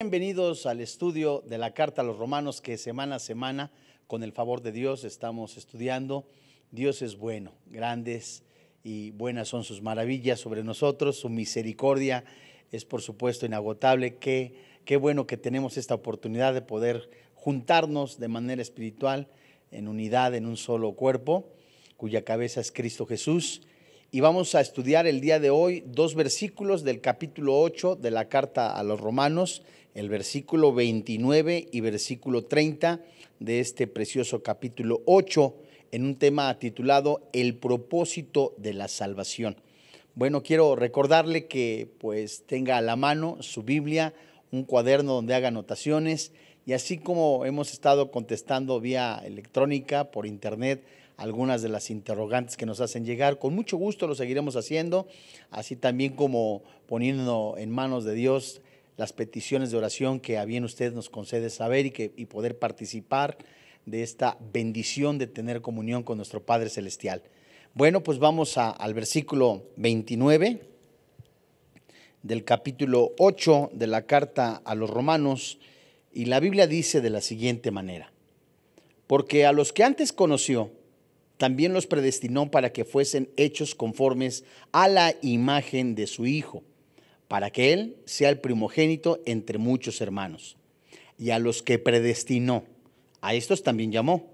Bienvenidos al estudio de la carta a los romanos que semana a semana, con el favor de Dios, estamos estudiando. Dios es bueno, grandes y buenas son sus maravillas sobre nosotros, su misericordia es por supuesto inagotable. Qué, qué bueno que tenemos esta oportunidad de poder juntarnos de manera espiritual, en unidad, en un solo cuerpo, cuya cabeza es Cristo Jesús. Y vamos a estudiar el día de hoy dos versículos del capítulo 8 de la carta a los romanos el versículo 29 y versículo 30 de este precioso capítulo 8 en un tema titulado El propósito de la salvación. Bueno, quiero recordarle que pues tenga a la mano su Biblia, un cuaderno donde haga anotaciones y así como hemos estado contestando vía electrónica, por internet, algunas de las interrogantes que nos hacen llegar. Con mucho gusto lo seguiremos haciendo, así también como poniendo en manos de Dios las peticiones de oración que a bien usted nos concede saber y, que, poder participar de esta bendición de tener comunión con nuestro Padre Celestial. Bueno, pues vamos al versículo 29 del capítulo 8 de la carta a los romanos y la Biblia dice de la siguiente manera, porque a los que antes conoció, también los predestinó para que fuesen hechos conformes a la imagen de su Hijo para que Él sea el primogénito entre muchos hermanos. Y a los que predestinó, a estos también llamó.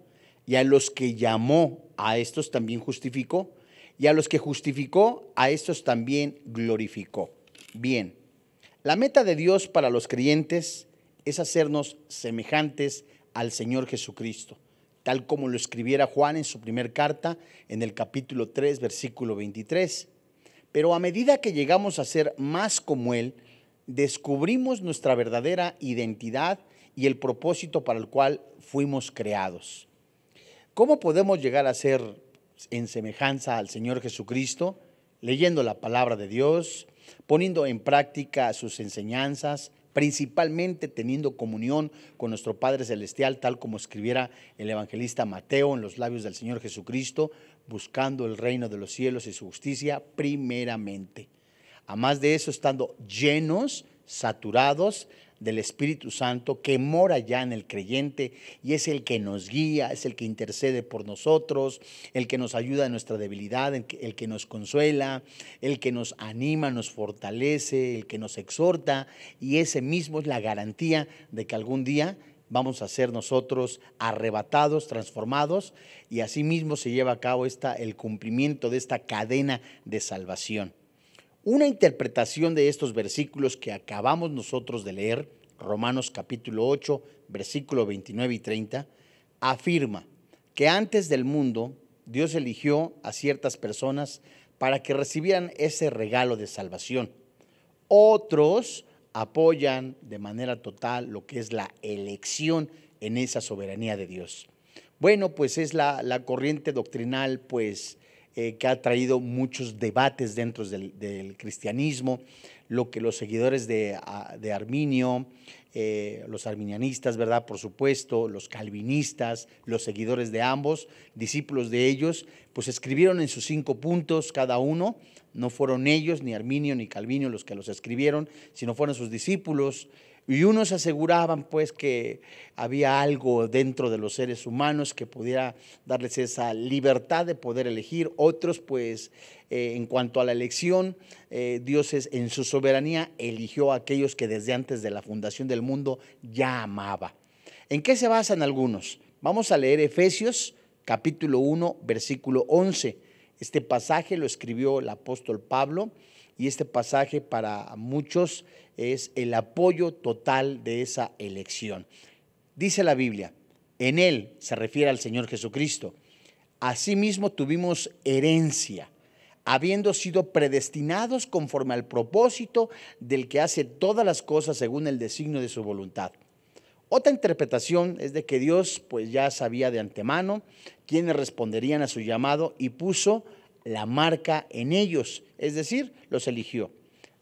Y a los que llamó, a estos también justificó. Y a los que justificó, a estos también glorificó. Bien, la meta de Dios para los creyentes es hacernos semejantes al Señor Jesucristo, tal como lo escribiera Juan en su primera carta, en el capítulo 3, versículo 23. Pero a medida que llegamos a ser más como Él, descubrimos nuestra verdadera identidad y el propósito para el cual fuimos creados. ¿Cómo podemos llegar a ser en semejanza al Señor Jesucristo? Leyendo la palabra de Dios, poniendo en práctica sus enseñanzas, principalmente teniendo comunión con nuestro Padre Celestial, tal como escribiera el evangelista Mateo en los labios del Señor Jesucristo, buscando el reino de los cielos y su justicia primeramente. A más de eso, estando llenos, saturados del Espíritu Santo que mora ya en el creyente y es el que nos guía, es el que intercede por nosotros, el que nos ayuda en nuestra debilidad, el que, el que nos consuela, el que nos anima, nos fortalece, el que nos exhorta y ese mismo es la garantía de que algún día vamos a ser nosotros arrebatados, transformados, y asimismo se lleva a cabo esta, el cumplimiento de esta cadena de salvación. Una interpretación de estos versículos que acabamos nosotros de leer, Romanos capítulo 8, versículo 29 y 30, afirma que antes del mundo Dios eligió a ciertas personas para que recibieran ese regalo de salvación. Otros apoyan de manera total lo que es la elección en esa soberanía de Dios. Bueno, pues es la, corriente doctrinal, pues, eh, que ha traído muchos debates dentro del, cristianismo, lo que los seguidores de, ah, de Arminio, eh, los arminianistas, ¿verdad? Por supuesto, los calvinistas, los seguidores de ambos, discípulos de ellos, pues escribieron en sus cinco puntos cada uno. No fueron ellos, ni Arminio, ni Calvinio los que los escribieron, sino fueron sus discípulos. Y unos aseguraban pues que había algo dentro de los seres humanos que pudiera darles esa libertad de poder elegir. Otros pues eh, en cuanto a la elección, eh, Dios en su soberanía eligió a aquellos que desde antes de la fundación del mundo ya amaba. ¿En qué se basan algunos? Vamos a leer Efesios capítulo 1 versículo 11. Este pasaje lo escribió el apóstol Pablo y este pasaje para muchos es el apoyo total de esa elección. Dice la Biblia, en él se refiere al Señor Jesucristo. Asimismo tuvimos herencia, habiendo sido predestinados conforme al propósito del que hace todas las cosas según el designio de su voluntad. Otra interpretación es de que Dios pues ya sabía de antemano quiénes responderían a su llamado y puso la marca en ellos, es decir, los eligió.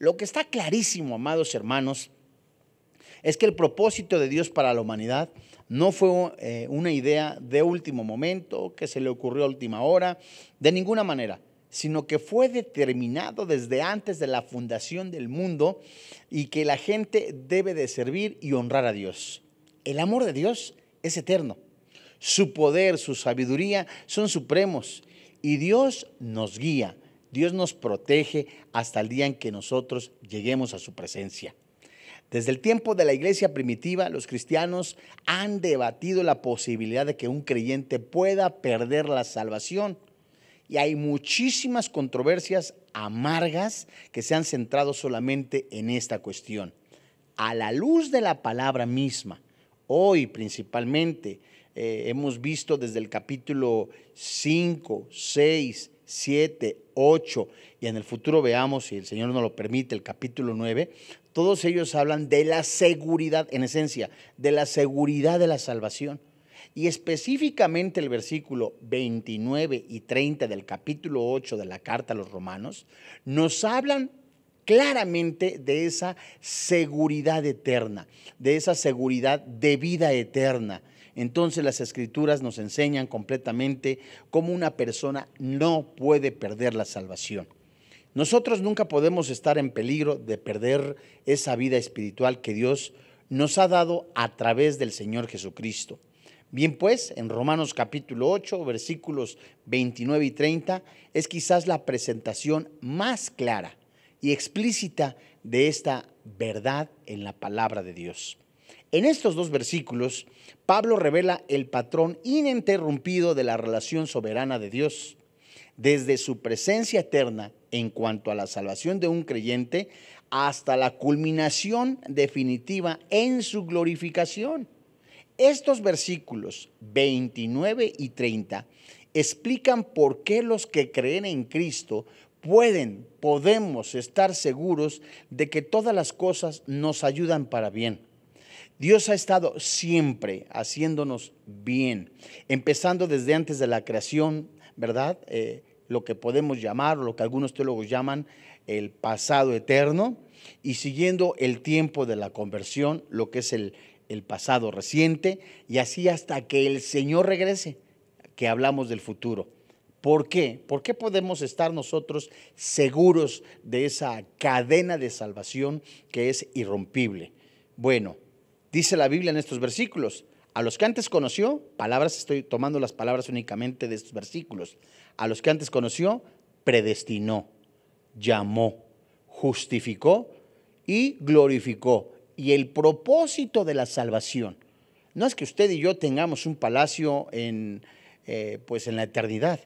Lo que está clarísimo, amados hermanos, es que el propósito de Dios para la humanidad no fue eh, una idea de último momento, que se le ocurrió a última hora, de ninguna manera, sino que fue determinado desde antes de la fundación del mundo y que la gente debe de servir y honrar a Dios. El amor de Dios es eterno. Su poder, su sabiduría son supremos y Dios nos guía Dios nos protege hasta el día en que nosotros lleguemos a su presencia. Desde el tiempo de la iglesia primitiva, los cristianos han debatido la posibilidad de que un creyente pueda perder la salvación. Y hay muchísimas controversias amargas que se han centrado solamente en esta cuestión. A la luz de la palabra misma, hoy principalmente, eh, hemos visto desde el capítulo 5, 6, 7, 8 y en el futuro veamos, si el Señor nos lo permite, el capítulo 9, todos ellos hablan de la seguridad, en esencia, de la seguridad de la salvación. Y específicamente el versículo 29 y 30 del capítulo 8 de la carta a los romanos nos hablan claramente de esa seguridad eterna, de esa seguridad de vida eterna. Entonces las escrituras nos enseñan completamente cómo una persona no puede perder la salvación. Nosotros nunca podemos estar en peligro de perder esa vida espiritual que Dios nos ha dado a través del Señor Jesucristo. Bien pues, en Romanos capítulo 8, versículos 29 y 30, es quizás la presentación más clara y explícita de esta verdad en la palabra de Dios. En estos dos versículos, Pablo revela el patrón ininterrumpido de la relación soberana de Dios, desde su presencia eterna en cuanto a la salvación de un creyente hasta la culminación definitiva en su glorificación. Estos versículos 29 y 30 explican por qué los que creen en Cristo pueden, podemos estar seguros de que todas las cosas nos ayudan para bien Dios ha estado siempre haciéndonos bien, empezando desde antes de la creación, ¿verdad? Eh, lo que podemos llamar, lo que algunos teólogos llaman el pasado eterno, y siguiendo el tiempo de la conversión, lo que es el, el pasado reciente, y así hasta que el Señor regrese, que hablamos del futuro. ¿Por qué? ¿Por qué podemos estar nosotros seguros de esa cadena de salvación que es irrompible? Bueno, Dice la Biblia en estos versículos, a los que antes conoció, palabras, estoy tomando las palabras únicamente de estos versículos, a los que antes conoció, predestinó, llamó, justificó y glorificó. Y el propósito de la salvación no es que usted y yo tengamos un palacio en, eh, pues en la eternidad.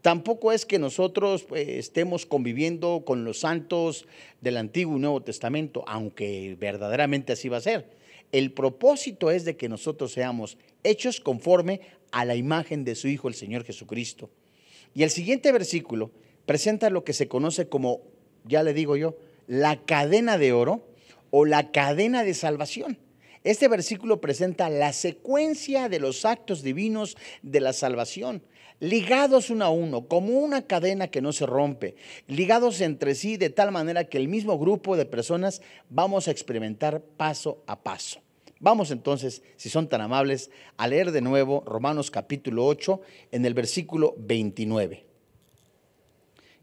Tampoco es que nosotros eh, estemos conviviendo con los santos del Antiguo y Nuevo Testamento, aunque verdaderamente así va a ser el propósito es de que nosotros seamos hechos conforme a la imagen de su Hijo, el Señor Jesucristo. Y el siguiente versículo presenta lo que se conoce como, ya le digo yo, la cadena de oro o la cadena de salvación. Este versículo presenta la secuencia de los actos divinos de la salvación, ligados uno a uno, como una cadena que no se rompe, ligados entre sí de tal manera que el mismo grupo de personas vamos a experimentar paso a paso. Vamos entonces, si son tan amables, a leer de nuevo Romanos capítulo 8 en el versículo 29.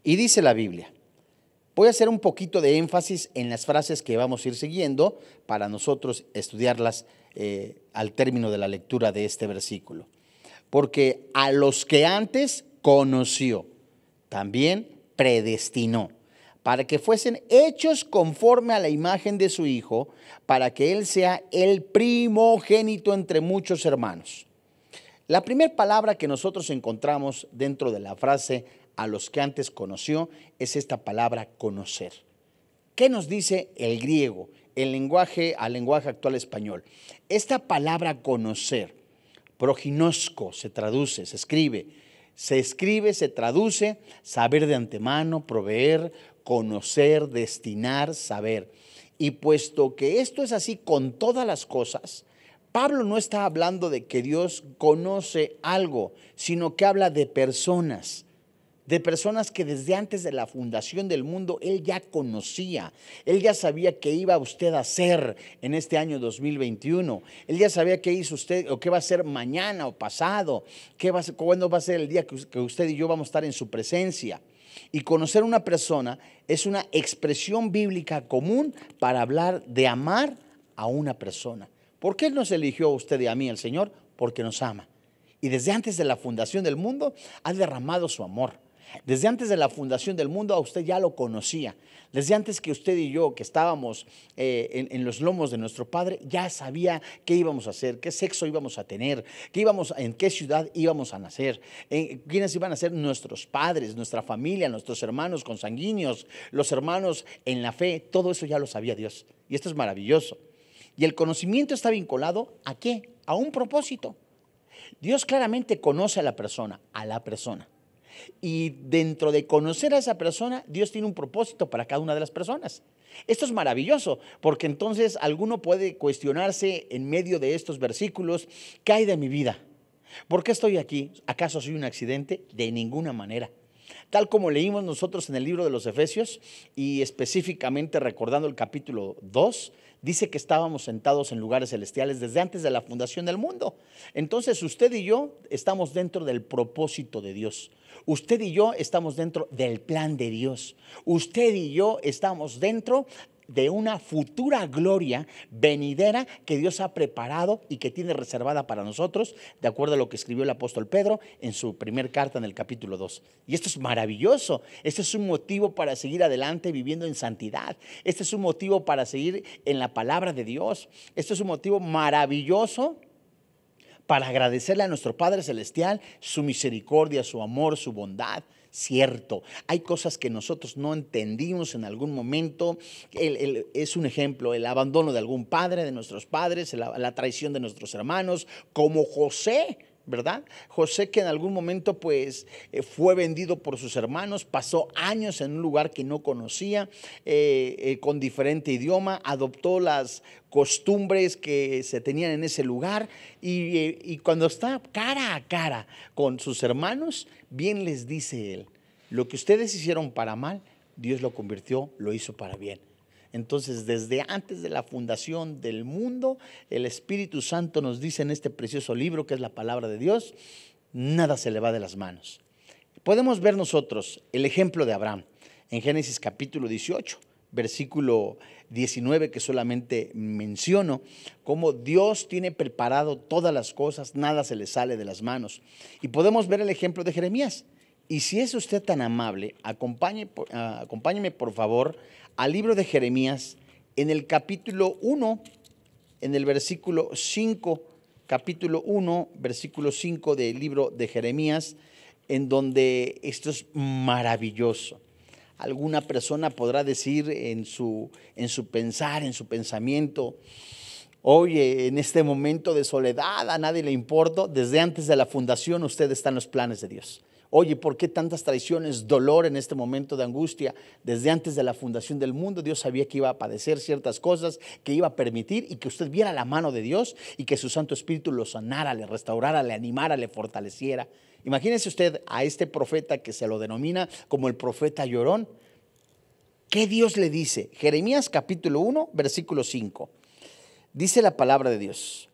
Y dice la Biblia, voy a hacer un poquito de énfasis en las frases que vamos a ir siguiendo para nosotros estudiarlas eh, al término de la lectura de este versículo. Porque a los que antes conoció, también predestinó para que fuesen hechos conforme a la imagen de su Hijo, para que Él sea el primogénito entre muchos hermanos. La primera palabra que nosotros encontramos dentro de la frase a los que antes conoció es esta palabra conocer. ¿Qué nos dice el griego, el lenguaje al lenguaje actual español? Esta palabra conocer, proginosco, se traduce, se escribe, se escribe, se traduce, saber de antemano, proveer, conocer, destinar, saber. Y puesto que esto es así con todas las cosas, Pablo no está hablando de que Dios conoce algo, sino que habla de personas, de personas que desde antes de la fundación del mundo Él ya conocía, Él ya sabía qué iba usted a hacer en este año 2021, Él ya sabía qué hizo usted o qué va a ser mañana o pasado, qué va a cuándo va a ser el día que usted y yo vamos a estar en su presencia. Y conocer a una persona es una expresión bíblica común para hablar de amar a una persona. ¿Por qué nos eligió a usted y a mí el Señor? Porque nos ama. Y desde antes de la fundación del mundo ha derramado su amor. Desde antes de la fundación del mundo a usted ya lo conocía. Desde antes que usted y yo, que estábamos eh, en, los lomos de nuestro Padre, ya sabía qué íbamos a hacer, qué sexo íbamos a tener, qué íbamos, en qué ciudad íbamos a nacer, quiénes iban a ser nuestros padres, nuestra familia, nuestros hermanos consanguíneos, los hermanos en la fe. Todo eso ya lo sabía Dios. Y esto es maravilloso. Y el conocimiento está vinculado a qué? A un propósito. Dios claramente conoce a la persona, a la persona. Y dentro de conocer a esa persona, Dios tiene un propósito para cada una de las personas. Esto es maravilloso, porque entonces alguno puede cuestionarse en medio de estos versículos, ¿qué hay de mi vida? ¿Por qué estoy aquí? ¿Acaso soy un accidente? De ninguna manera tal como leímos nosotros en el libro de los Efesios y específicamente recordando el capítulo 2, dice que estábamos sentados en lugares celestiales desde antes de la fundación del mundo. Entonces usted y yo estamos dentro del propósito de Dios. Usted y yo estamos dentro del plan de Dios. Usted y yo estamos dentro de una futura gloria venidera que Dios ha preparado y que tiene reservada para nosotros, de acuerdo a lo que escribió el apóstol Pedro en su primer carta en el capítulo 2. Y esto es maravilloso, este es un motivo para seguir adelante viviendo en santidad, este es un motivo para seguir en la palabra de Dios, este es un motivo maravilloso para agradecerle a nuestro Padre Celestial su misericordia, su amor, su bondad cierto. Hay cosas que nosotros no entendimos en algún momento. es un ejemplo, el abandono de algún padre, de nuestros padres, la, traición de nuestros hermanos, como José. ¿verdad? José que en algún momento pues eh, fue vendido por sus hermanos, pasó años en un lugar que no conocía, eh, eh, con diferente idioma, adoptó las costumbres que se tenían en ese lugar y, y cuando está cara a cara con sus hermanos, bien les dice él, lo que ustedes hicieron para mal, Dios lo convirtió, lo hizo para bien. Entonces, desde antes de la fundación del mundo, el Espíritu Santo nos dice en este precioso libro que es la palabra de Dios, nada se le va de las manos. Podemos ver nosotros el ejemplo de Abraham en Génesis capítulo 18, versículo 19 que solamente menciono, cómo Dios tiene preparado todas las cosas, nada se le sale de las manos. Y podemos ver el ejemplo de Jeremías. Y si es usted tan amable, ah, acompáñeme por favor al libro de Jeremías en el capítulo 1, en el versículo 5, capítulo 1, versículo 5 del libro de Jeremías, en donde esto es maravilloso alguna persona podrá decir en su, en su pensar, en su pensamiento, oye, en este momento de soledad a nadie le importa, desde antes de la fundación usted está en los planes de Dios. Oye, ¿por qué tantas traiciones, dolor en este momento de angustia? Desde antes de la fundación del mundo, Dios sabía que iba a padecer ciertas cosas, que iba a permitir y que usted viera la mano de Dios y que su Santo Espíritu lo sanara, le restaurara, le animara, le fortaleciera. Imagínese usted a este profeta que se lo denomina como el profeta llorón. ¿Qué Dios le dice? Jeremías capítulo 1, versículo 5. Dice la palabra de Dios.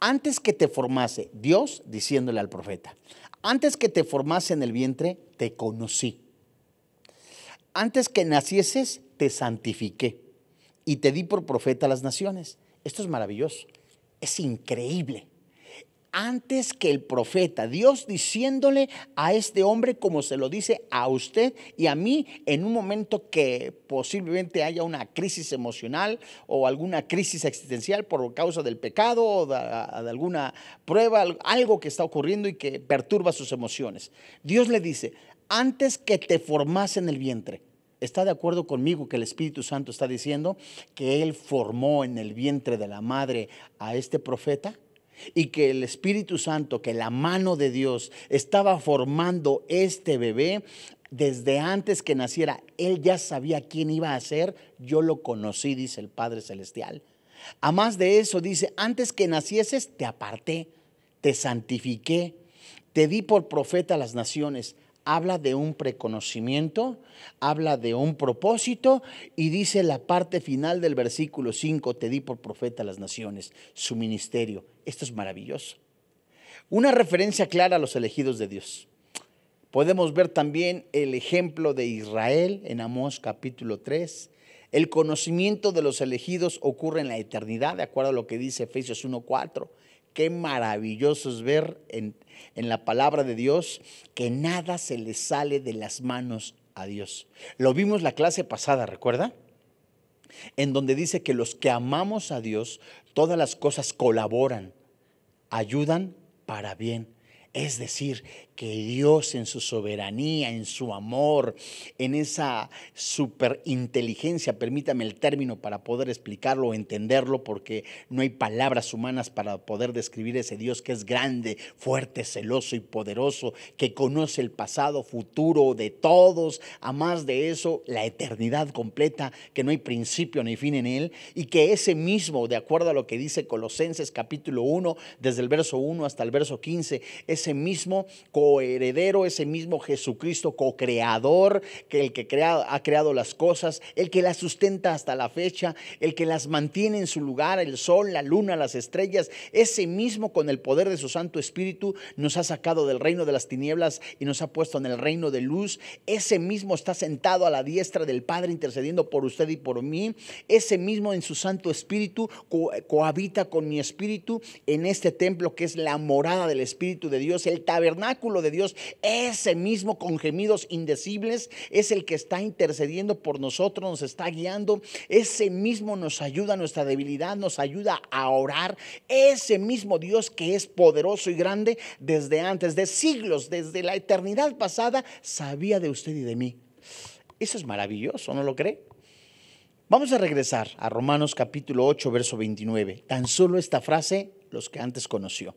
Antes que te formase, Dios diciéndole al profeta, antes que te formase en el vientre, te conocí. Antes que nacieses, te santifiqué y te di por profeta a las naciones. Esto es maravilloso, es increíble antes que el profeta. Dios diciéndole a este hombre como se lo dice a usted y a mí en un momento que posiblemente haya una crisis emocional o alguna crisis existencial por causa del pecado o de, alguna prueba, algo que está ocurriendo y que perturba sus emociones. Dios le dice, antes que te formas en el vientre. ¿Está de acuerdo conmigo que el Espíritu Santo está diciendo que Él formó en el vientre de la madre a este profeta? y que el Espíritu Santo, que la mano de Dios estaba formando este bebé, desde antes que naciera, él ya sabía quién iba a ser, yo lo conocí, dice el Padre Celestial. A más de eso, dice, antes que nacieses, te aparté, te santifiqué, te di por profeta a las naciones, habla de un preconocimiento, habla de un propósito y dice la parte final del versículo 5, te di por profeta a las naciones, su ministerio. Esto es maravilloso. Una referencia clara a los elegidos de Dios. Podemos ver también el ejemplo de Israel en Amós capítulo 3. El conocimiento de los elegidos ocurre en la eternidad, de acuerdo a lo que dice Efesios 1.4. Qué maravilloso es ver en, la palabra de Dios que nada se le sale de las manos a Dios. Lo vimos la clase pasada, ¿recuerda? En donde dice que los que amamos a Dios, todas las cosas colaboran, ayudan para bien. Es decir, que Dios en su soberanía, en su amor, en esa superinteligencia, permítame el término para poder explicarlo o entenderlo, porque no hay palabras humanas para poder describir ese Dios que es grande, fuerte, celoso y poderoso, que conoce el pasado, futuro de todos, a más de eso, la eternidad completa, que no hay principio ni fin en él, y que ese mismo, de acuerdo a lo que dice Colosenses capítulo 1, desde el verso 1 hasta el verso 15, ese mismo coheredero, ese mismo Jesucristo co-creador, que el que ha creado las cosas, el que las sustenta hasta la fecha, el que las mantiene en su lugar, el sol, la luna, las estrellas, ese mismo con el poder de su Santo Espíritu nos ha sacado del reino de las tinieblas y nos ha puesto en el reino de luz, ese mismo está sentado a la diestra del Padre intercediendo por usted y por mí, ese mismo en su Santo Espíritu cohabita con mi espíritu en este templo que es la morada del Espíritu de Dios, el tabernáculo de Dios, ese mismo con gemidos indecibles es el que está intercediendo por nosotros, nos está guiando, ese mismo nos ayuda a nuestra debilidad, nos ayuda a orar, ese mismo Dios que es poderoso y grande desde antes de siglos, desde la eternidad pasada, sabía de usted y de mí. Eso es maravilloso, ¿no lo cree? Vamos a regresar a Romanos capítulo 8, verso 29. Tan solo esta frase, los que antes conoció.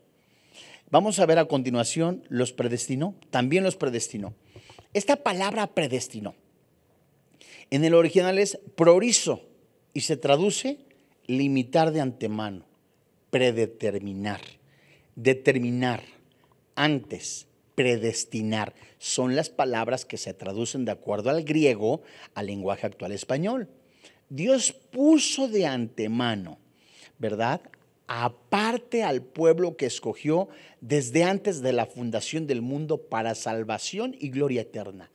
Vamos a ver a continuación, los predestinó, también los predestinó. Esta palabra predestinó en el original es prorizo y se traduce limitar de antemano, predeterminar, determinar, antes, predestinar. Son las palabras que se traducen de acuerdo al griego, al lenguaje actual español. Dios puso de antemano, ¿verdad? aparte al pueblo que escogió desde antes de la fundación del mundo para salvación y gloria eterna.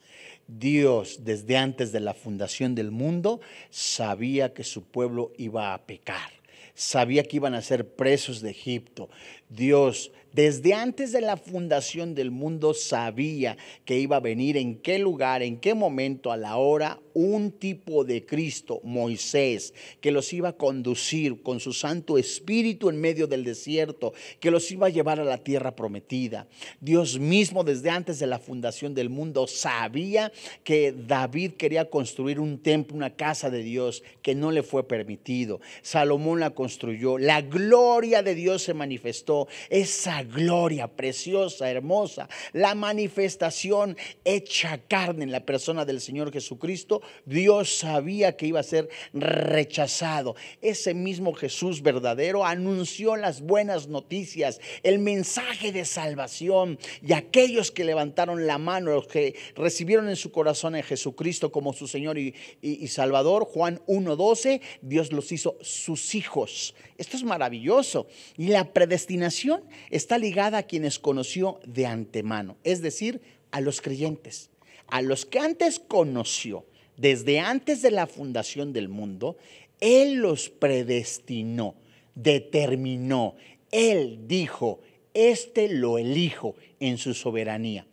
Dios desde antes de la fundación del mundo sabía que su pueblo iba a pecar, sabía que iban a ser presos de Egipto. Dios desde antes de la fundación del mundo sabía que iba a venir en qué lugar, en qué momento, a la hora un tipo de Cristo, Moisés, que los iba a conducir con su Santo Espíritu en medio del desierto, que los iba a llevar a la tierra prometida. Dios mismo desde antes de la fundación del mundo sabía que David quería construir un templo, una casa de Dios que no le fue permitido. Salomón la construyó, la gloria de Dios se manifestó, esa gloria preciosa, hermosa, la manifestación hecha carne en la persona del Señor Jesucristo Dios sabía que iba a ser rechazado. Ese mismo Jesús verdadero anunció las buenas noticias, el mensaje de salvación y aquellos que levantaron la mano, los que recibieron en su corazón a Jesucristo como su Señor y, y Salvador, Juan 1.12, Dios los hizo sus hijos. Esto es maravilloso. Y la predestinación está ligada a quienes conoció de antemano, es decir, a los creyentes, a los que antes conoció desde antes de la fundación del mundo, Él los predestinó, determinó, Él dijo, este lo elijo en su soberanía.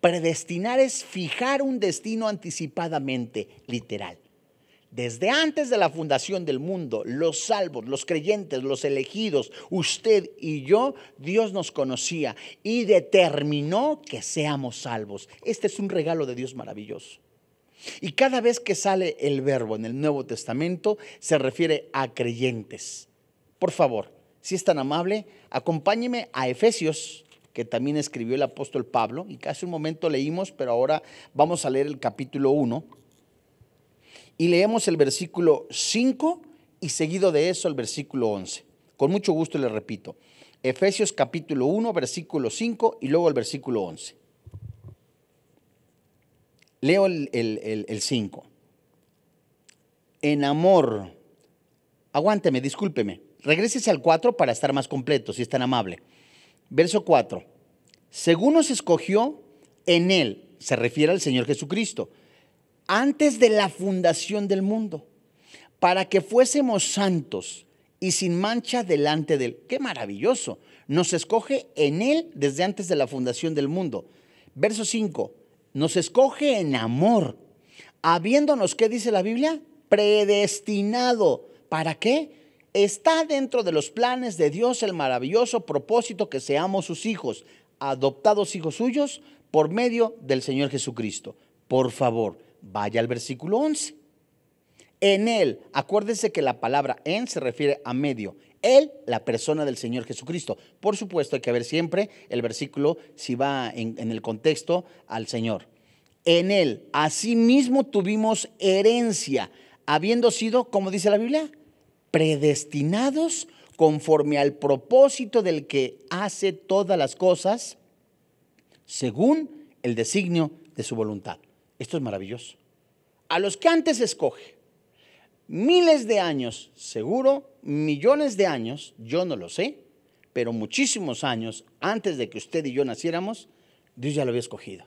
Predestinar es fijar un destino anticipadamente, literal. Desde antes de la fundación del mundo, los salvos, los creyentes, los elegidos, usted y yo, Dios nos conocía y determinó que seamos salvos. Este es un regalo de Dios maravilloso. Y cada vez que sale el verbo en el Nuevo Testamento, se refiere a creyentes. Por favor, si es tan amable, acompáñeme a Efesios, que también escribió el apóstol Pablo, y casi un momento leímos, pero ahora vamos a leer el capítulo 1. Y leemos el versículo 5 y seguido de eso el versículo 11. Con mucho gusto le repito. Efesios capítulo 1, versículo 5 y luego el versículo 11. Leo el 5. en amor, aguánteme, discúlpeme. Regrésese al 4 para estar más completo, si es tan amable. Verso 4. Según nos escogió, en Él, se refiere al Señor Jesucristo, antes de la fundación del mundo, para que fuésemos santos y sin mancha delante de Él. ¡Qué maravilloso! Nos escoge en Él desde antes de la fundación del mundo. Verso 5 nos escoge en amor, habiéndonos, ¿qué dice la Biblia? Predestinado. ¿Para qué? Está dentro de los planes de Dios el maravilloso propósito que seamos sus hijos, adoptados hijos suyos por medio del Señor Jesucristo. Por favor, vaya al versículo 11. En Él, acuérdese que la palabra en se refiere a medio. Él, la persona del Señor Jesucristo. Por supuesto, hay que ver siempre el versículo si va en, el contexto al Señor. En Él, asimismo tuvimos herencia, habiendo sido, como dice la Biblia, predestinados conforme al propósito del que hace todas las cosas según el designio de su voluntad. Esto es maravilloso. A los que antes escoge, miles de años, seguro millones de años, yo no lo sé, pero muchísimos años antes de que usted y yo naciéramos, Dios ya lo había escogido.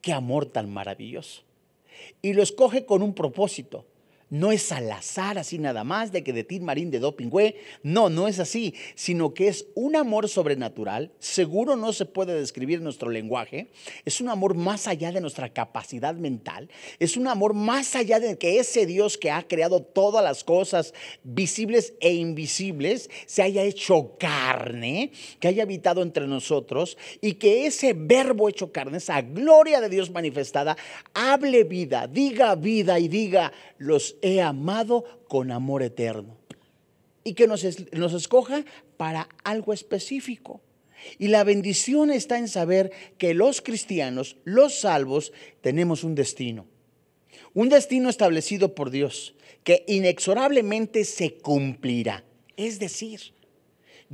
Qué amor tan maravilloso. Y lo escoge con un propósito. No es al azar así nada más de que de Tim Marín de Dopingüe. No, no es así, sino que es un amor sobrenatural. Seguro no se puede describir en nuestro lenguaje. Es un amor más allá de nuestra capacidad mental. Es un amor más allá de que ese Dios que ha creado todas las cosas visibles e invisibles se haya hecho carne, que haya habitado entre nosotros y que ese verbo hecho carne, esa gloria de Dios manifestada, hable vida, diga vida y diga los he amado con amor eterno. Y que nos, nos escoja para algo específico. Y la bendición está en saber que los cristianos, los salvos, tenemos un destino. Un destino establecido por Dios que inexorablemente se cumplirá. Es decir,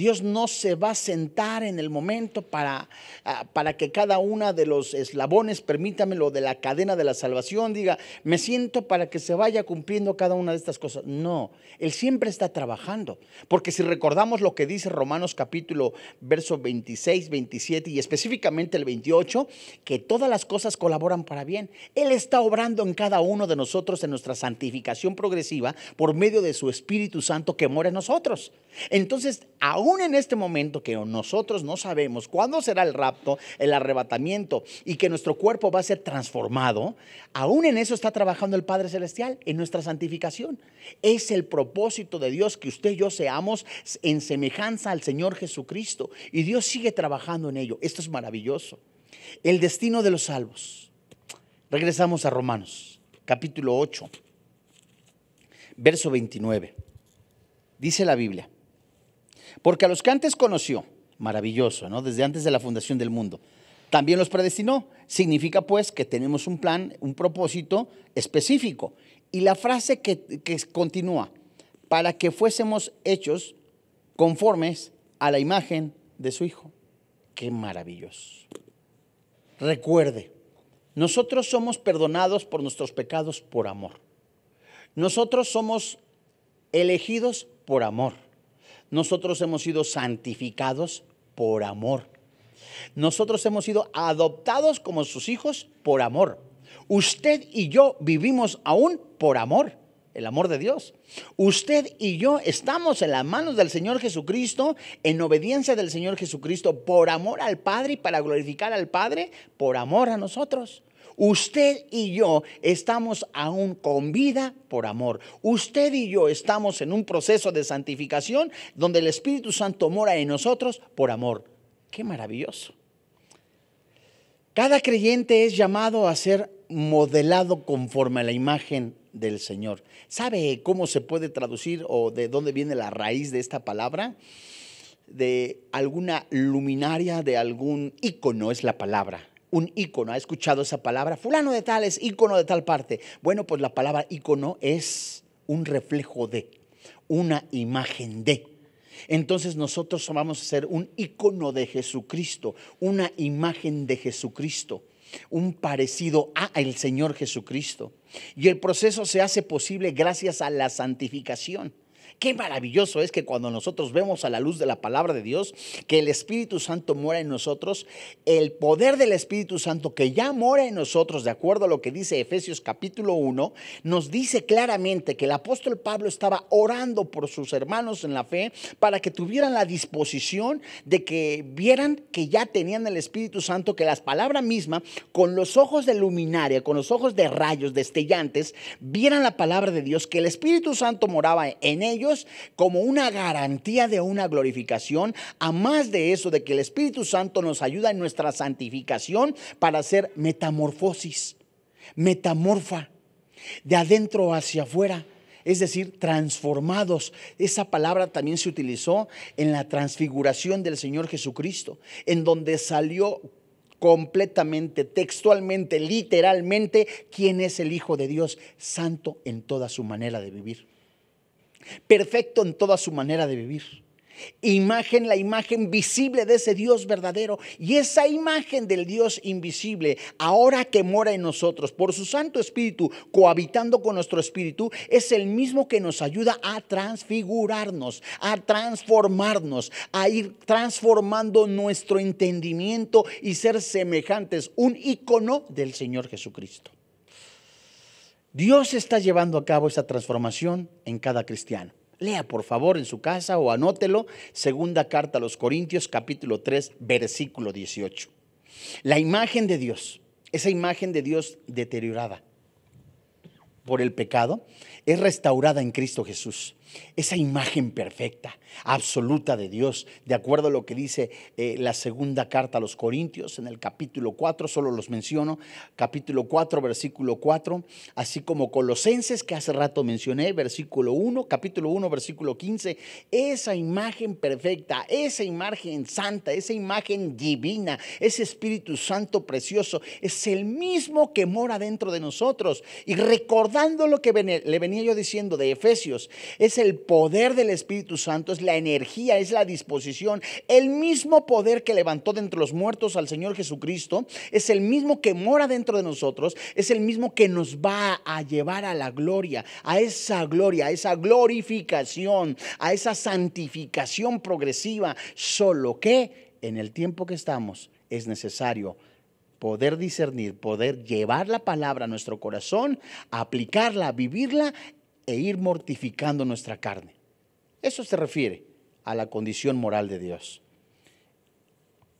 Dios no se va a sentar en el momento para, ah, para que cada uno de los eslabones, permítamelo, de la cadena de la salvación, diga, me siento para que se vaya cumpliendo cada una de estas cosas. No, Él siempre está trabajando. Porque si recordamos lo que dice Romanos capítulo, verso 26, 27 y específicamente el 28, que todas las cosas colaboran para bien. Él está obrando en cada uno de nosotros en nuestra santificación progresiva por medio de su Espíritu Santo que mora en nosotros. Entonces, aún aún en este momento que nosotros no sabemos cuándo será el rapto, el arrebatamiento y que nuestro cuerpo va a ser transformado, aún en eso está trabajando el Padre Celestial, en nuestra santificación. Es el propósito de Dios que usted y yo seamos en semejanza al Señor Jesucristo. Y Dios sigue trabajando en ello. Esto es maravilloso. El destino de los salvos. Regresamos a Romanos, capítulo 8, verso 29. Dice la Biblia. Porque a los que antes conoció, maravilloso, ¿no? Desde antes de la fundación del mundo, también los predestinó. Significa pues que tenemos un plan, un propósito específico. Y la frase que, que continúa, para que fuésemos hechos conformes a la imagen de su Hijo. Qué maravilloso. Recuerde, nosotros somos perdonados por nuestros pecados por amor. Nosotros somos elegidos por amor nosotros hemos sido santificados por amor. Nosotros hemos sido adoptados como sus hijos por amor. Usted y yo vivimos aún por amor, el amor de Dios. Usted y yo estamos en las manos del Señor Jesucristo, en obediencia del Señor Jesucristo, por amor al Padre y para glorificar al Padre, por amor a nosotros. Usted y yo estamos aún con vida por amor. Usted y yo estamos en un proceso de santificación donde el Espíritu Santo mora en nosotros por amor. Qué maravilloso. Cada creyente es llamado a ser modelado conforme a la imagen del Señor. ¿Sabe cómo se puede traducir o de dónde viene la raíz de esta palabra? De alguna luminaria, de algún icono es la palabra un ícono. ¿Ha escuchado esa palabra? Fulano de tal es ícono de tal parte. Bueno, pues la palabra ícono es un reflejo de, una imagen de. Entonces nosotros vamos a ser un ícono de Jesucristo, una imagen de Jesucristo, un parecido a el Señor Jesucristo. Y el proceso se hace posible gracias a la santificación. Qué maravilloso es que cuando nosotros vemos a la luz de la palabra de Dios, que el Espíritu Santo mora en nosotros, el poder del Espíritu Santo que ya mora en nosotros, de acuerdo a lo que dice Efesios capítulo 1, nos dice claramente que el apóstol Pablo estaba orando por sus hermanos en la fe para que tuvieran la disposición de que vieran que ya tenían el Espíritu Santo, que las palabras mismas, con los ojos de luminaria, con los ojos de rayos destellantes, vieran la palabra de Dios, que el Espíritu Santo moraba en ellos como una garantía de una glorificación, a más de eso, de que el Espíritu Santo nos ayuda en nuestra santificación para hacer metamorfosis, metamorfa, de adentro hacia afuera es decir, transformados. Esa palabra también se utilizó en la transfiguración del Señor Jesucristo, en donde salió completamente, textualmente, literalmente, quién es el Hijo de Dios, santo en toda su manera de vivir perfecto en toda su manera de vivir. Imagen, la imagen visible de ese Dios verdadero. Y esa imagen del Dios invisible, ahora que mora en nosotros, por su Santo Espíritu, cohabitando con nuestro Espíritu, es el mismo que nos ayuda a transfigurarnos, a transformarnos, a ir transformando nuestro entendimiento y ser semejantes, un icono del Señor Jesucristo. Dios está llevando a cabo esa transformación en cada cristiano. Lea por favor en su casa o anótelo, segunda carta a los Corintios capítulo 3 versículo 18. La imagen de Dios, esa imagen de Dios deteriorada por el pecado, es restaurada en Cristo Jesús esa imagen perfecta, absoluta de Dios, de acuerdo a lo que dice eh, la segunda carta a los Corintios en el capítulo 4, solo los menciono, capítulo 4, versículo 4, así como Colosenses, que hace rato mencioné, versículo 1, capítulo 1, versículo 15, esa imagen perfecta, esa imagen santa, esa imagen divina, ese Espíritu Santo precioso, es el mismo que mora dentro de nosotros. Y recordando lo que le venía yo diciendo de Efesios, ese el poder del Espíritu Santo, es la energía, es la disposición. El mismo poder que levantó de entre los muertos al Señor Jesucristo es el mismo que mora dentro de nosotros, es el mismo que nos va a llevar a la gloria, a esa gloria, a esa glorificación, a esa santificación progresiva, solo que en el tiempo que estamos es necesario poder discernir, poder llevar la palabra a nuestro corazón, aplicarla, vivirla e ir mortificando nuestra carne. Eso se refiere a la condición moral de Dios.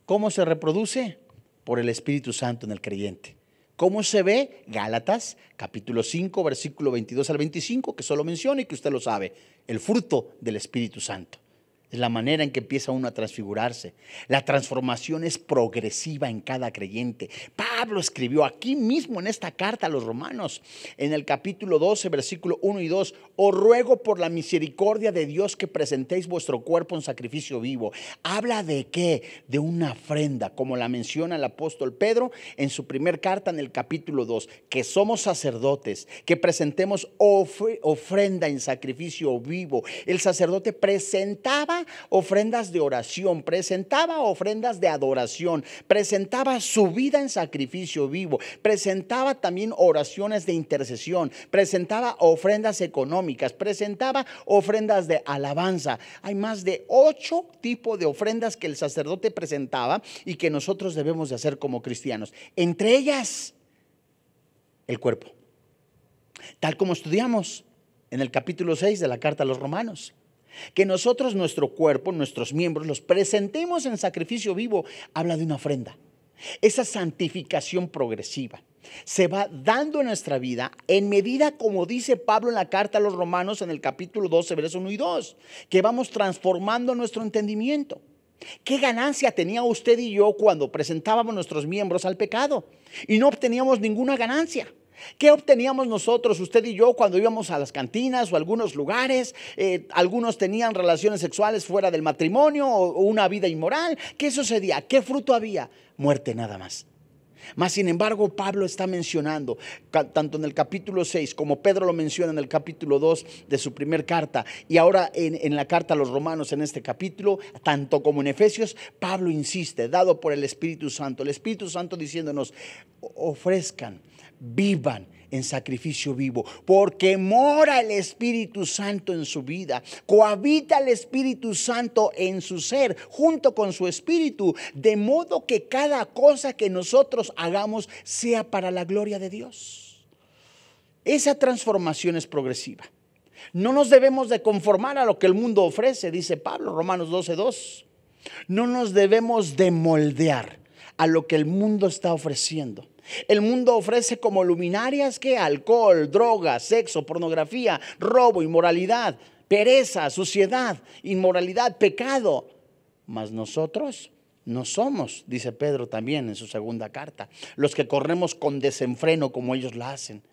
¿Cómo se reproduce? Por el Espíritu Santo en el creyente. ¿Cómo se ve? Gálatas capítulo 5, versículo 22 al 25, que solo menciona y que usted lo sabe, el fruto del Espíritu Santo. Es la manera en que empieza uno a transfigurarse. La transformación es progresiva en cada creyente. Pablo escribió aquí mismo en esta carta a los romanos, en el capítulo 12, versículo 1 y 2, os ruego por la misericordia de Dios que presentéis vuestro cuerpo en sacrificio vivo. ¿Habla de qué? De una ofrenda, como la menciona el apóstol Pedro en su primer carta en el capítulo 2, que somos sacerdotes, que presentemos ofrenda en sacrificio vivo. El sacerdote presentaba ofrendas de oración, presentaba ofrendas de adoración, presentaba su vida en sacrificio vivo, presentaba también oraciones de intercesión, presentaba ofrendas económicas, presentaba ofrendas de alabanza. Hay más de ocho tipos de ofrendas que el sacerdote presentaba y que nosotros debemos de hacer como cristianos. Entre ellas, el cuerpo. Tal como estudiamos en el capítulo 6 de la carta a los romanos. Que nosotros nuestro cuerpo, nuestros miembros, los presentemos en sacrificio vivo, habla de una ofrenda. Esa santificación progresiva se va dando en nuestra vida en medida como dice Pablo en la carta a los romanos en el capítulo 12, versos 1 y 2, que vamos transformando nuestro entendimiento. ¿Qué ganancia tenía usted y yo cuando presentábamos nuestros miembros al pecado y no obteníamos ninguna ganancia? ¿Qué obteníamos nosotros, usted y yo, cuando íbamos a las cantinas o algunos lugares? Eh, algunos tenían relaciones sexuales fuera del matrimonio o, una vida inmoral. ¿Qué sucedía? ¿Qué fruto había? Muerte nada más. Mas, sin embargo, Pablo está mencionando, tanto en el capítulo 6 como Pedro lo menciona en el capítulo 2 de su primer carta, y ahora en, la carta a los romanos en este capítulo, tanto como en Efesios, Pablo insiste, dado por el Espíritu Santo, el Espíritu Santo diciéndonos, ofrezcan vivan en sacrificio vivo, porque mora el Espíritu Santo en su vida, cohabita el Espíritu Santo en su ser, junto con su Espíritu, de modo que cada cosa que nosotros hagamos sea para la gloria de Dios. Esa transformación es progresiva. No nos debemos de conformar a lo que el mundo ofrece, dice Pablo, Romanos 12.2. No nos debemos de moldear a lo que el mundo está ofreciendo. El mundo ofrece como luminarias que alcohol, drogas, sexo, pornografía, robo, inmoralidad, pereza, suciedad, inmoralidad, pecado. Mas nosotros no somos, dice Pedro también en su segunda carta, los que corremos con desenfreno como ellos lo hacen.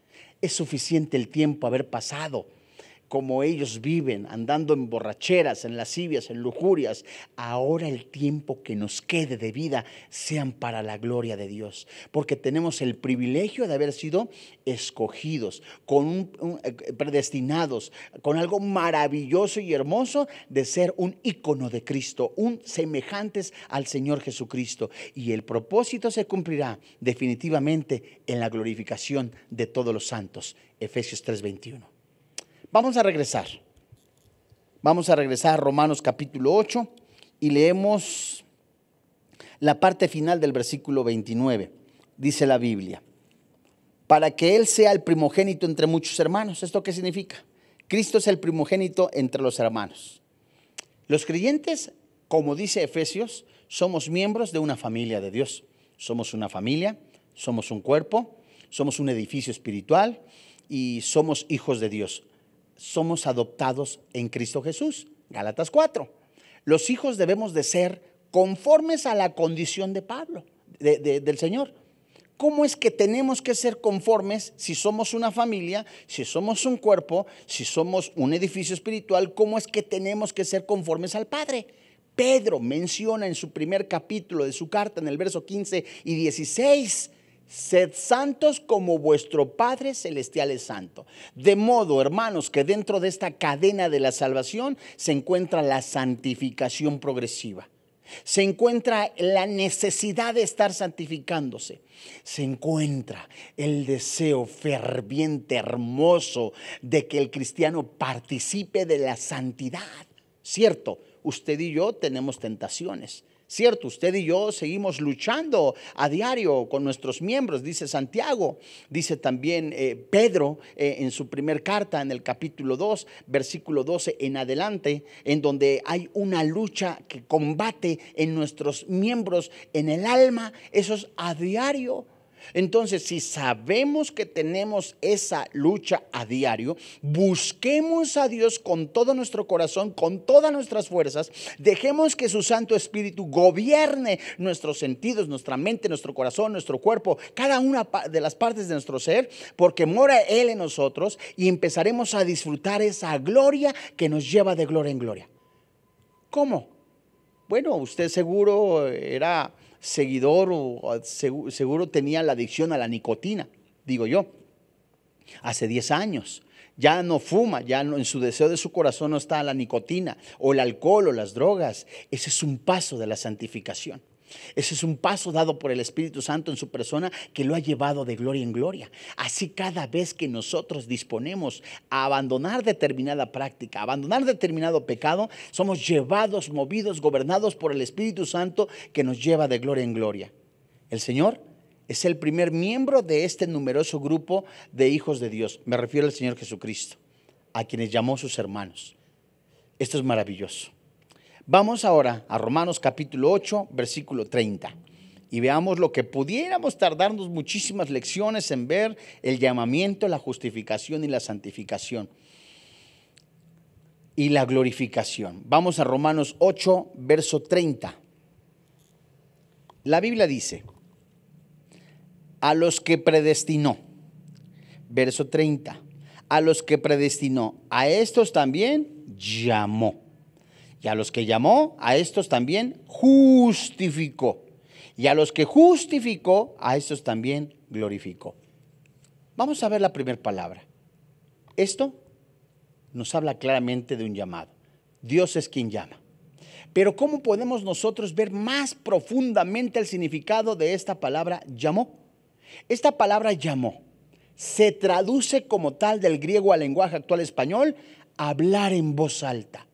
Es suficiente el tiempo haber pasado como ellos viven, andando en borracheras, en lascivias, en lujurias, ahora el tiempo que nos quede de vida sean para la gloria de Dios, porque tenemos el privilegio de haber sido escogidos, con eh, predestinados, con algo maravilloso y hermoso de ser un icono de Cristo, un semejantes al Señor Jesucristo, y el propósito se cumplirá definitivamente en la glorificación de todos los santos. Efesios 3:21. Vamos a regresar. Vamos a regresar a Romanos capítulo 8 y leemos la parte final del versículo 29. Dice la Biblia, para que Él sea el primogénito entre muchos hermanos. ¿Esto qué significa? Cristo es el primogénito entre los hermanos. Los creyentes, como dice Efesios, somos miembros de una familia de Dios. Somos una familia, somos un cuerpo, somos un edificio espiritual y somos hijos de Dios somos adoptados en Cristo Jesús. Gálatas 4. Los hijos debemos de ser conformes a la condición de Pablo, del Señor. ¿Cómo es que tenemos que ser conformes si somos una familia, si somos un cuerpo, si somos un edificio espiritual? ¿Cómo es que tenemos que ser conformes al Padre? Pedro menciona en su primer capítulo de su carta, en el verso 15 y 16, Sed santos como vuestro Padre Celestial es santo. De modo, hermanos, que dentro de esta cadena de la salvación se encuentra la santificación progresiva. Se encuentra la necesidad de estar santificándose. Se encuentra el deseo ferviente, hermoso, de que el cristiano participe de la santidad. Cierto, usted y yo tenemos tentaciones. Cierto, usted y yo seguimos luchando a diario con nuestros miembros, dice Santiago, dice también eh, Pedro eh, en su primer carta, en el capítulo 2, versículo 12 en adelante, en donde hay una lucha que combate en nuestros miembros, en el alma, eso es a diario entonces, si sabemos que tenemos esa lucha a diario, busquemos a Dios con todo nuestro corazón, con todas nuestras fuerzas, dejemos que su Santo Espíritu gobierne nuestros sentidos, nuestra mente, nuestro corazón, nuestro cuerpo, cada una de las partes de nuestro ser, porque mora Él en nosotros y empezaremos a disfrutar esa gloria que nos lleva de gloria en gloria. ¿Cómo? Bueno, usted seguro era seguidor o seguro, tenía la adicción a la nicotina, digo yo, hace 10 años. Ya no fuma, ya no, en su deseo de su corazón no está la nicotina o el alcohol o las drogas. Ese es un paso de la santificación. Ese es un paso dado por el Espíritu Santo en su persona que lo ha llevado de gloria en gloria. Así cada vez que nosotros disponemos a abandonar determinada práctica, abandonar determinado pecado, somos llevados, movidos, gobernados por el Espíritu Santo que nos lleva de gloria en gloria. El Señor es el primer miembro de este numeroso grupo de hijos de Dios. Me refiero al Señor Jesucristo, a quienes llamó sus hermanos. Esto es maravilloso. Vamos ahora a Romanos capítulo 8, versículo 30. Y veamos lo que pudiéramos tardarnos muchísimas lecciones en ver el llamamiento, la justificación y la santificación. Y la glorificación. Vamos a Romanos 8, verso 30. La Biblia dice, a los que predestinó, verso 30, a los que predestinó, a estos también llamó y a los que llamó, a estos también justificó. Y a los que justificó, a estos también glorificó. Vamos a ver la primera palabra. Esto nos habla claramente de un llamado. Dios es quien llama. Pero ¿cómo podemos nosotros ver más profundamente el significado de esta palabra llamó? Esta palabra llamó se traduce como tal del griego al lenguaje actual español, hablar en voz alta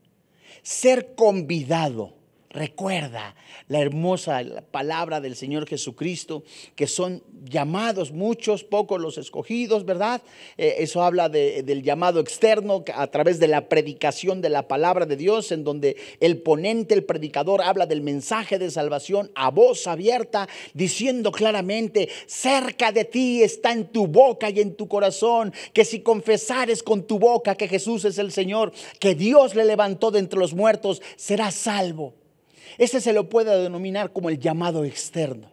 ser convidado Recuerda la hermosa palabra del Señor Jesucristo, que son llamados muchos, pocos los escogidos, ¿verdad? Eh, eso habla del llamado externo a través de la predicación de la palabra de Dios, en donde el ponente, el predicador, habla del mensaje de salvación a voz abierta, diciendo claramente, cerca de ti está en tu boca y en tu corazón, que si confesares con tu boca que Jesús es el Señor, que Dios le levantó de entre los muertos, serás salvo. Ese se lo puede denominar como el llamado externo.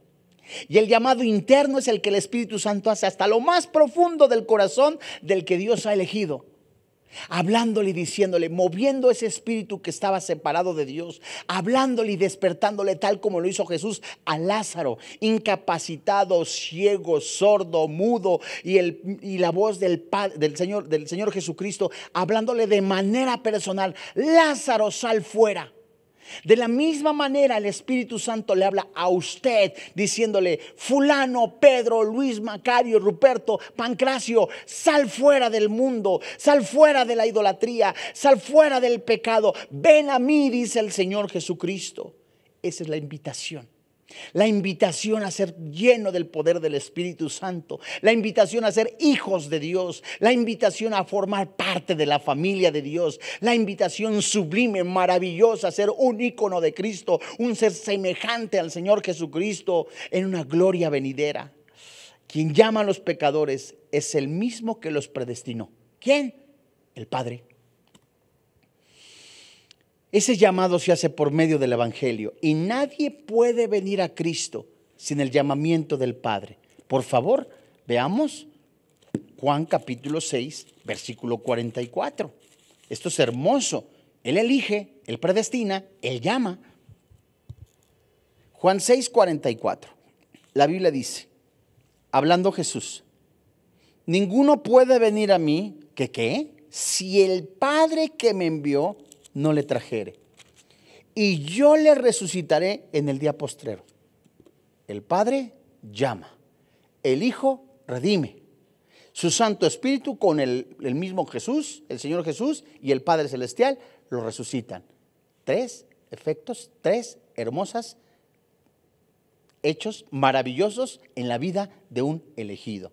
Y el llamado interno es el que el Espíritu Santo hace hasta lo más profundo del corazón del que Dios ha elegido. Hablándole y diciéndole, moviendo ese espíritu que estaba separado de Dios, hablándole y despertándole tal como lo hizo Jesús a Lázaro, incapacitado, ciego, sordo, mudo, y, la voz del, del, Señor, del Señor Jesucristo, hablándole de manera personal, Lázaro sal fuera. De la misma manera el Espíritu Santo le habla a usted diciéndole, fulano, Pedro, Luis, Macario, Ruperto, Pancracio, sal fuera del mundo, sal fuera de la idolatría, sal fuera del pecado, ven a mí, dice el Señor Jesucristo. Esa es la invitación. La invitación a ser lleno del poder del Espíritu Santo. La invitación a ser hijos de Dios. La invitación a formar parte de la familia de Dios. La invitación sublime, maravillosa, a ser un ícono de Cristo. Un ser semejante al Señor Jesucristo en una gloria venidera. Quien llama a los pecadores es el mismo que los predestinó. ¿Quién? El Padre. Ese llamado se hace por medio del Evangelio y nadie puede venir a Cristo sin el llamamiento del Padre. Por favor, veamos Juan capítulo 6, versículo 44. Esto es hermoso. Él elige, él predestina, él llama. Juan 6, 44. La Biblia dice, hablando Jesús, ninguno puede venir a mí, que qué, si el Padre que me envió no le trajere. Y yo le resucitaré en el día postrero. El Padre llama, el Hijo redime, su Santo Espíritu con el, el mismo Jesús, el Señor Jesús y el Padre Celestial lo resucitan. Tres efectos, tres hermosas hechos maravillosos en la vida de un elegido.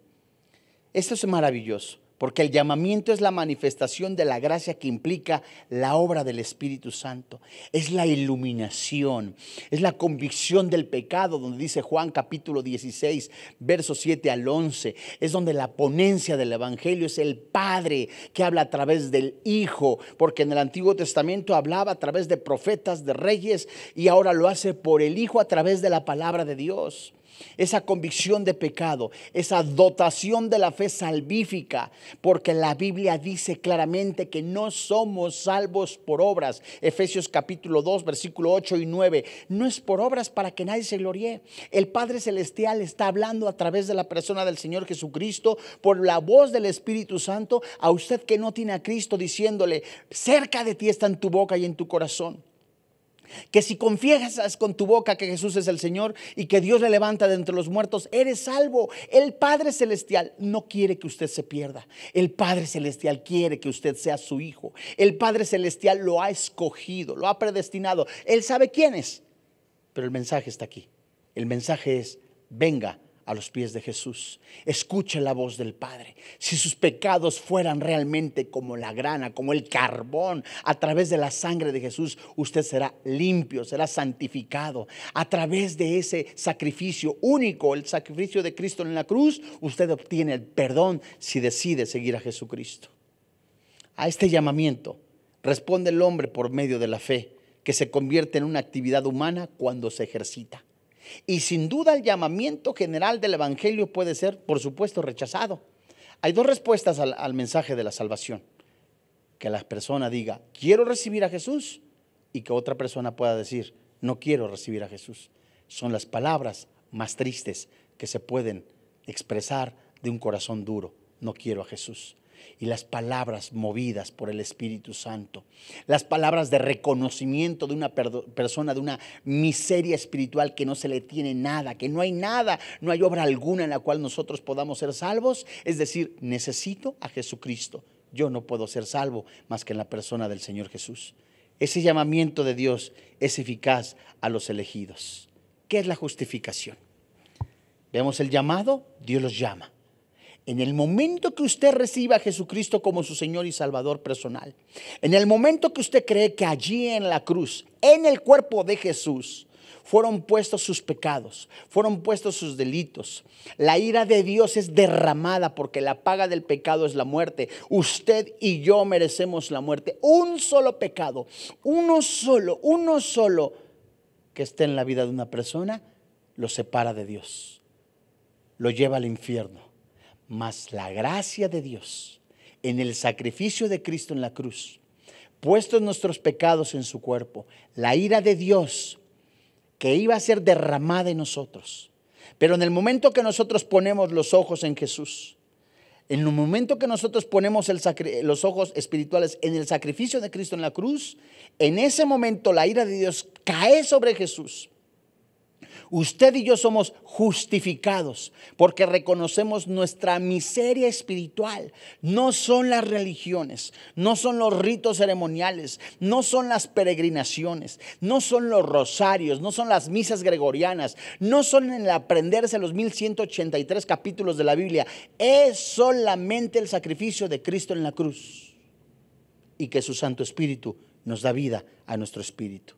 Esto es maravilloso porque el llamamiento es la manifestación de la gracia que implica la obra del Espíritu Santo. Es la iluminación, es la convicción del pecado, donde dice Juan capítulo 16, versos 7 al 11. Es donde la ponencia del Evangelio es el Padre que habla a través del Hijo, porque en el Antiguo Testamento hablaba a través de profetas, de reyes, y ahora lo hace por el Hijo a través de la palabra de Dios esa convicción de pecado, esa dotación de la fe salvífica, porque la Biblia dice claramente que no somos salvos por obras. Efesios capítulo 2, versículo 8 y 9. No es por obras para que nadie se gloríe. El Padre Celestial está hablando a través de la persona del Señor Jesucristo, por la voz del Espíritu Santo, a usted que no tiene a Cristo, diciéndole, cerca de ti está en tu boca y en tu corazón que si confiesas con tu boca que Jesús es el Señor y que Dios le levanta de entre los muertos, eres salvo. El Padre Celestial no quiere que usted se pierda. El Padre Celestial quiere que usted sea su hijo. El Padre Celestial lo ha escogido, lo ha predestinado. Él sabe quién es. Pero el mensaje está aquí. El mensaje es, venga a los pies de Jesús. Escuche la voz del Padre. Si sus pecados fueran realmente como la grana, como el carbón, a través de la sangre de Jesús, usted será limpio, será santificado. A través de ese sacrificio único, el sacrificio de Cristo en la cruz, usted obtiene el perdón si decide seguir a Jesucristo. A este llamamiento responde el hombre por medio de la fe, que se convierte en una actividad humana cuando se ejercita. Y sin duda el llamamiento general del Evangelio puede ser, por supuesto, rechazado. Hay dos respuestas al, mensaje de la salvación. Que la persona diga, quiero recibir a Jesús, y que otra persona pueda decir, no quiero recibir a Jesús. Son las palabras más tristes que se pueden expresar de un corazón duro, no quiero a Jesús y las palabras movidas por el Espíritu Santo, las palabras de reconocimiento de una persona, de una miseria espiritual que no se le tiene nada, que no hay nada, no hay obra alguna en la cual nosotros podamos ser salvos, es decir, necesito a Jesucristo, yo no puedo ser salvo más que en la persona del Señor Jesús. Ese llamamiento de Dios es eficaz a los elegidos. ¿Qué es la justificación? Vemos el llamado, Dios los llama. En el momento que usted reciba a Jesucristo como su Señor y Salvador personal, en el momento que usted cree que allí en la cruz, en el cuerpo de Jesús, fueron puestos sus pecados, fueron puestos sus delitos. La ira de Dios es derramada porque la paga del pecado es la muerte. Usted y yo merecemos la muerte. Un solo pecado, uno solo, uno solo que esté en la vida de una persona, lo separa de Dios, lo lleva al infierno mas la gracia de Dios en el sacrificio de Cristo en la cruz, puestos nuestros pecados en su cuerpo, la ira de Dios que iba a ser derramada en nosotros. Pero en el momento que nosotros ponemos los ojos en Jesús, en el momento que nosotros ponemos los ojos espirituales en el sacrificio de Cristo en la cruz, en ese momento la ira de Dios cae sobre Jesús Usted y yo somos justificados porque reconocemos nuestra miseria espiritual. No son las religiones, no son los ritos ceremoniales, no son las peregrinaciones, no son los rosarios, no son las misas gregorianas, no son el aprenderse los 1183 capítulos de la Biblia. Es solamente el sacrificio de Cristo en la cruz y que su Santo Espíritu nos da vida a nuestro espíritu.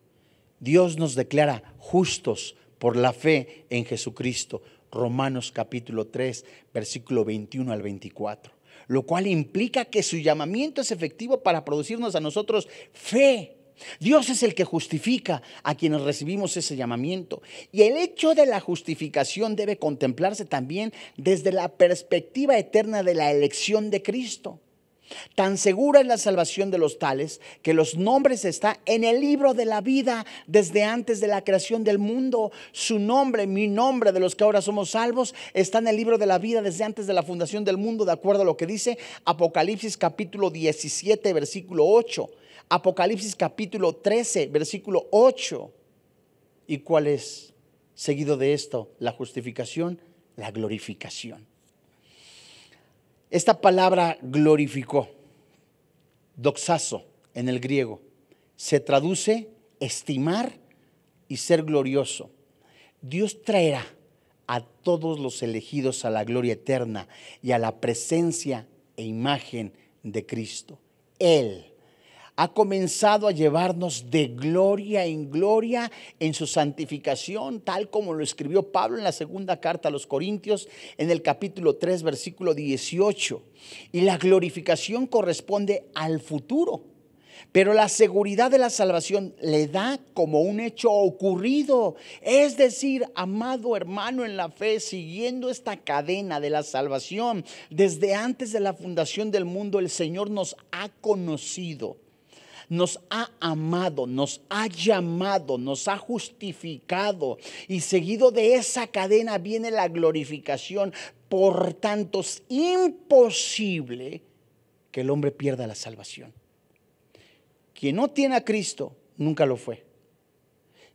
Dios nos declara justos por la fe en Jesucristo. Romanos capítulo 3, versículo 21 al 24. Lo cual implica que su llamamiento es efectivo para producirnos a nosotros fe. Dios es el que justifica a quienes recibimos ese llamamiento. Y el hecho de la justificación debe contemplarse también desde la perspectiva eterna de la elección de Cristo. Tan segura es la salvación de los tales que los nombres están en el libro de la vida desde antes de la creación del mundo. Su nombre, mi nombre de los que ahora somos salvos, está en el libro de la vida desde antes de la fundación del mundo, de acuerdo a lo que dice Apocalipsis capítulo 17, versículo 8. Apocalipsis capítulo 13, versículo 8. ¿Y cuál es, seguido de esto, la justificación? La glorificación. Esta palabra glorificó, doxazo en el griego, se traduce estimar y ser glorioso. Dios traerá a todos los elegidos a la gloria eterna y a la presencia e imagen de Cristo. Él ha comenzado a llevarnos de gloria en gloria en su santificación, tal como lo escribió Pablo en la segunda carta a los Corintios en el capítulo 3, versículo 18. Y la glorificación corresponde al futuro, pero la seguridad de la salvación le da como un hecho ocurrido. Es decir, amado hermano en la fe, siguiendo esta cadena de la salvación, desde antes de la fundación del mundo, el Señor nos ha conocido nos ha amado, nos ha llamado, nos ha justificado y seguido de esa cadena viene la glorificación. Por tanto, es imposible que el hombre pierda la salvación. Quien no tiene a Cristo, nunca lo fue.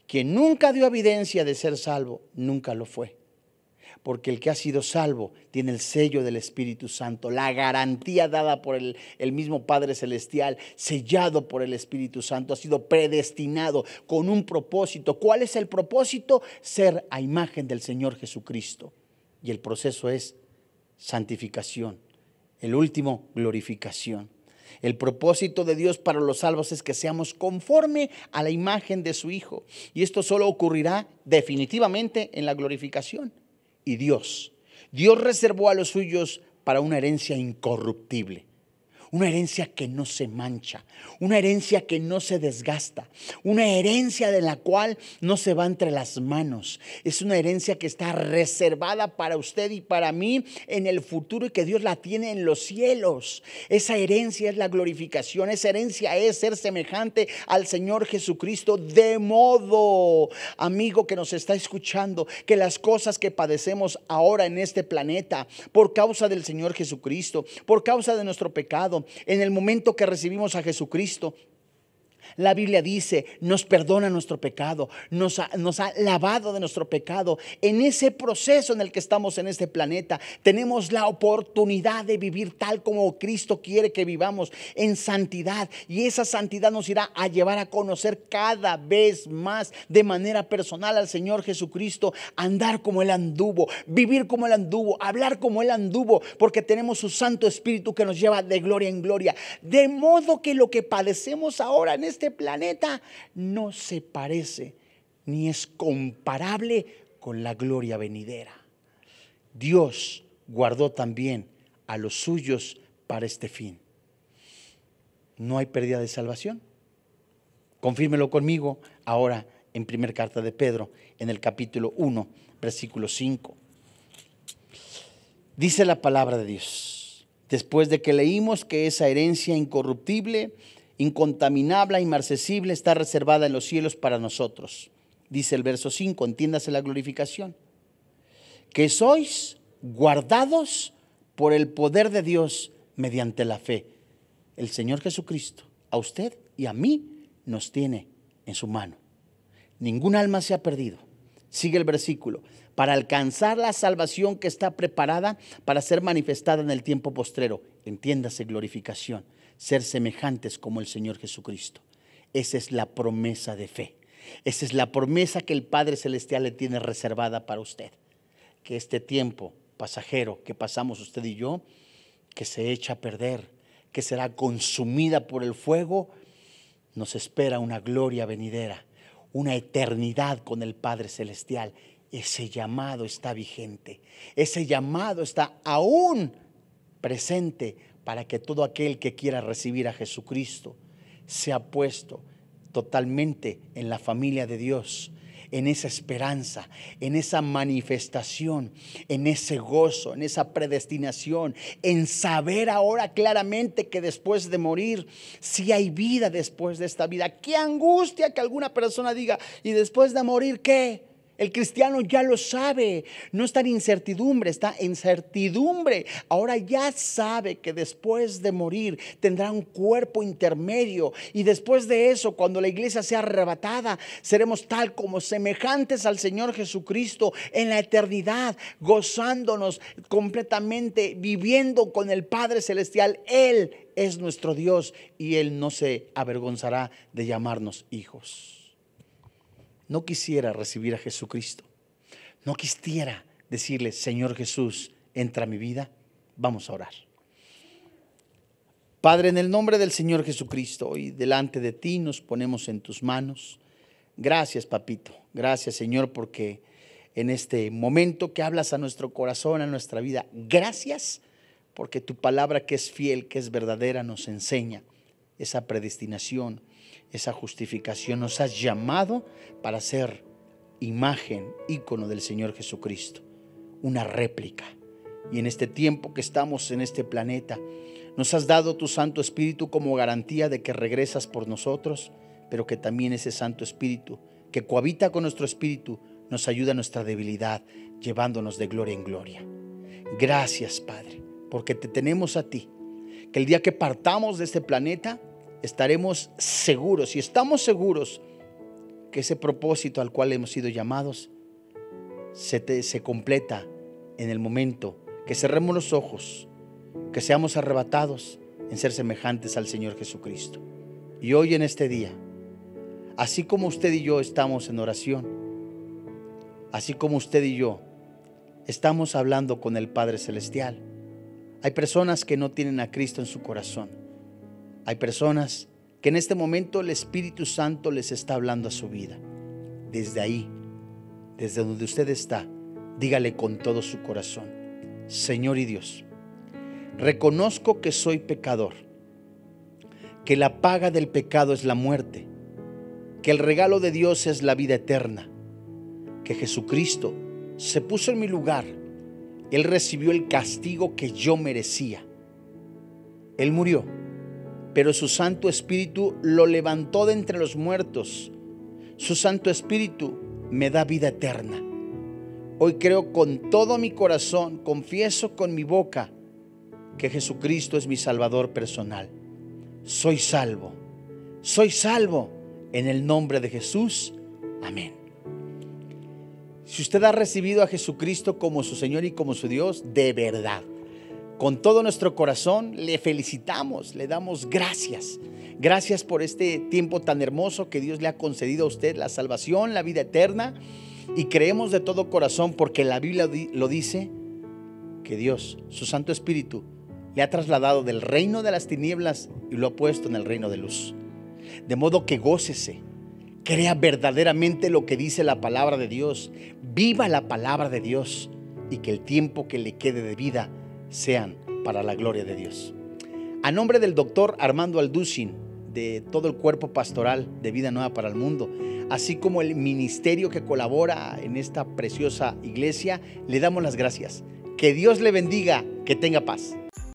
Quien nunca dio evidencia de ser salvo, nunca lo fue porque el que ha sido salvo tiene el sello del Espíritu Santo, la garantía dada por el, mismo Padre Celestial, sellado por el Espíritu Santo, ha sido predestinado con un propósito. ¿Cuál es el propósito? Ser a imagen del Señor Jesucristo. Y el proceso es santificación, el último, glorificación. El propósito de Dios para los salvos es que seamos conforme a la imagen de su Hijo. Y esto solo ocurrirá definitivamente en la glorificación y Dios. Dios reservó a los suyos para una herencia incorruptible. Una herencia que no se mancha, una herencia que no se desgasta, una herencia de la cual no se va entre las manos. Es una herencia que está reservada para usted y para mí en el futuro y que Dios la tiene en los cielos. Esa herencia es la glorificación, esa herencia es ser semejante al Señor Jesucristo de modo, amigo que nos está escuchando, que las cosas que padecemos ahora en este planeta por causa del Señor Jesucristo, por causa de nuestro pecado, en el momento que recibimos a Jesucristo la Biblia dice, nos perdona nuestro pecado, nos ha, lavado de nuestro pecado. En ese proceso en el que estamos en este planeta, tenemos la oportunidad de vivir tal como Cristo quiere que vivamos, en santidad. Y esa santidad nos irá a llevar a conocer cada vez más de manera personal al Señor Jesucristo, andar como Él anduvo, vivir como Él anduvo, hablar como Él anduvo, porque tenemos su Santo Espíritu que nos lleva de gloria en gloria. De modo que lo que padecemos ahora en este planeta no se parece ni es comparable con la gloria venidera. Dios guardó también a los suyos para este fin. No hay pérdida de salvación. Confírmelo conmigo ahora en primera carta de Pedro, en el capítulo 1, versículo 5. Dice la palabra de Dios, después de que leímos que esa herencia incorruptible incontaminable, inmarcesible, está reservada en los cielos para nosotros. Dice el verso 5, entiéndase la glorificación. Que sois guardados por el poder de Dios mediante la fe. El Señor Jesucristo, a usted y a mí, nos tiene en su mano. Ningún alma se ha perdido. Sigue el versículo. Para alcanzar la salvación que está preparada para ser manifestada en el tiempo postrero. Entiéndase glorificación ser semejantes como el Señor Jesucristo. Esa es la promesa de fe. Esa es la promesa que el Padre Celestial le tiene reservada para usted. Que este tiempo pasajero que pasamos usted y yo, que se echa a perder, que será consumida por el fuego, nos espera una gloria venidera, una eternidad con el Padre Celestial. Ese llamado está vigente, ese llamado está aún presente para que todo aquel que quiera recibir a Jesucristo sea puesto totalmente en la familia de Dios, en esa esperanza, en esa manifestación, en ese gozo, en esa predestinación, en saber ahora claramente que después de morir, si hay vida después de esta vida. Qué angustia que alguna persona diga, ¿y después de morir qué? El cristiano ya lo sabe, no está en incertidumbre, está en certidumbre. Ahora ya sabe que después de morir tendrá un cuerpo intermedio y después de eso, cuando la iglesia sea arrebatada, seremos tal como semejantes al Señor Jesucristo en la eternidad, gozándonos completamente, viviendo con el Padre Celestial. Él es nuestro Dios y Él no se avergonzará de llamarnos hijos no quisiera recibir a Jesucristo, no quisiera decirle, Señor Jesús, entra a mi vida, vamos a orar. Padre, en el nombre del Señor Jesucristo, hoy delante de ti nos ponemos en tus manos. Gracias, papito. Gracias, Señor, porque en este momento que hablas a nuestro corazón, a nuestra vida, gracias porque tu palabra que es fiel, que es verdadera, nos enseña esa predestinación, esa justificación. Nos has llamado para ser imagen, ícono del Señor Jesucristo, una réplica. Y en este tiempo que estamos en este planeta, nos has dado tu Santo Espíritu como garantía de que regresas por nosotros, pero que también ese Santo Espíritu que cohabita con nuestro espíritu nos ayuda a nuestra debilidad, llevándonos de gloria en gloria. Gracias, Padre, porque te tenemos a ti. Que el día que partamos de este planeta, estaremos seguros y estamos seguros que ese propósito al cual hemos sido llamados se, completa en el momento que cerremos los ojos, que seamos arrebatados en ser semejantes al Señor Jesucristo. Y hoy en este día, así como usted y yo estamos en oración, así como usted y yo estamos hablando con el Padre Celestial, hay personas que no tienen a Cristo en su corazón hay personas que en este momento el Espíritu Santo les está hablando a su vida. Desde ahí, desde donde usted está, dígale con todo su corazón, Señor y Dios, reconozco que soy pecador, que la paga del pecado es la muerte, que el regalo de Dios es la vida eterna, que Jesucristo se puso en mi lugar, Él recibió el castigo que yo merecía, Él murió pero su Santo Espíritu lo levantó de entre los muertos. Su Santo Espíritu me da vida eterna. Hoy creo con todo mi corazón, confieso con mi boca que Jesucristo es mi Salvador personal. Soy salvo, soy salvo en el nombre de Jesús. Amén. Si usted ha recibido a Jesucristo como su Señor y como su Dios, de verdad con todo nuestro corazón le felicitamos, le damos gracias. Gracias por este tiempo tan hermoso que Dios le ha concedido a usted, la salvación, la vida eterna. Y creemos de todo corazón, porque la Biblia lo dice, que Dios, su Santo Espíritu, le ha trasladado del reino de las tinieblas y lo ha puesto en el reino de luz. De modo que gócese, crea verdaderamente lo que dice la palabra de Dios, viva la palabra de Dios y que el tiempo que le quede de vida sean para la gloria de Dios. A nombre del doctor Armando Alducin, de todo el cuerpo pastoral de Vida Nueva para el Mundo, así como el ministerio que colabora en esta preciosa iglesia, le damos las gracias. Que Dios le bendiga, que tenga paz.